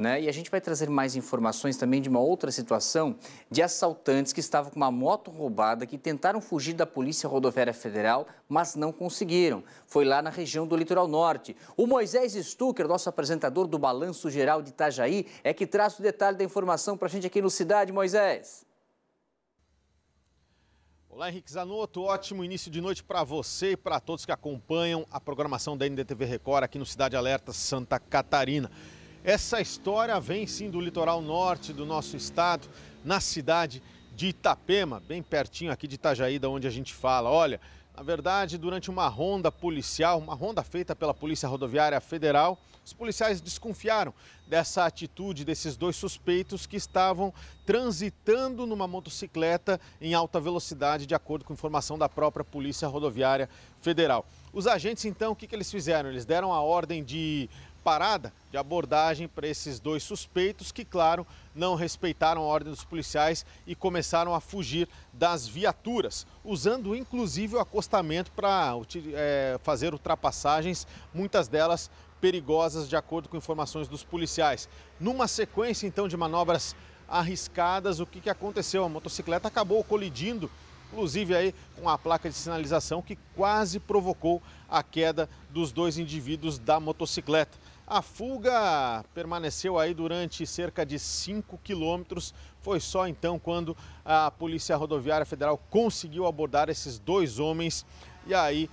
Né? E a gente vai trazer mais informações também de uma outra situação de assaltantes que estavam com uma moto roubada que tentaram fugir da Polícia Rodoviária Federal, mas não conseguiram. Foi lá na região do Litoral Norte. O Moisés Stucker, nosso apresentador do Balanço Geral de Itajaí, é que traz o detalhe da informação para a gente aqui no Cidade, Moisés. Olá, Henrique Zanotto. Ótimo início de noite para você e para todos que acompanham a programação da NDTV Record aqui no Cidade Alerta Santa Catarina. Essa história vem sim do litoral norte do nosso estado, na cidade de Itapema, bem pertinho aqui de Itajaí, da onde a gente fala. Olha, na verdade, durante uma ronda policial, uma ronda feita pela Polícia Rodoviária Federal, os policiais desconfiaram dessa atitude desses dois suspeitos que estavam transitando numa motocicleta em alta velocidade, de acordo com informação da própria Polícia Rodoviária Federal. Os agentes, então, o que, que eles fizeram? Eles deram a ordem de parada de abordagem para esses dois suspeitos que, claro, não respeitaram a ordem dos policiais e começaram a fugir das viaturas, usando inclusive o acostamento para é, fazer ultrapassagens, muitas delas perigosas, de acordo com informações dos policiais. Numa sequência, então, de manobras arriscadas, o que, que aconteceu? A motocicleta acabou colidindo inclusive aí com a placa de sinalização que quase provocou a queda dos dois indivíduos da motocicleta. A fuga permaneceu aí durante cerca de 5 quilômetros. Foi só então quando a Polícia Rodoviária Federal conseguiu abordar esses dois homens. E aí,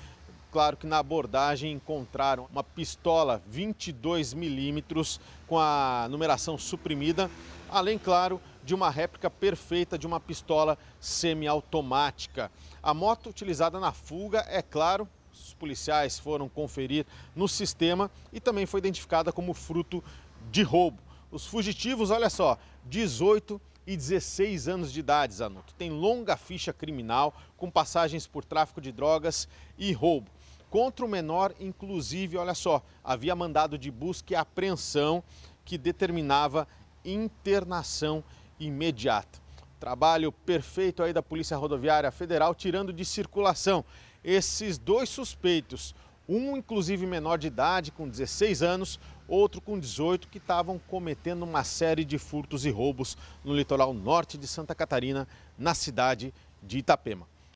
claro que na abordagem encontraram uma pistola 22 milímetros com a numeração suprimida. Além, claro, de uma réplica perfeita de uma pistola semiautomática. A moto utilizada na fuga, é claro, os policiais foram conferir no sistema e também foi identificada como fruto de roubo. Os fugitivos, olha só, 18 e 16 anos de idade, Zanotto. Tem longa ficha criminal, com passagens por tráfico de drogas e roubo. Contra o menor, inclusive, olha só, havia mandado de busca e apreensão que determinava internação imediata. Trabalho perfeito aí da Polícia Rodoviária Federal, tirando de circulação esses dois suspeitos, um inclusive menor de idade, com 16 anos, outro com 18, que estavam cometendo uma série de furtos e roubos no litoral norte de Santa Catarina, na cidade de Itapema.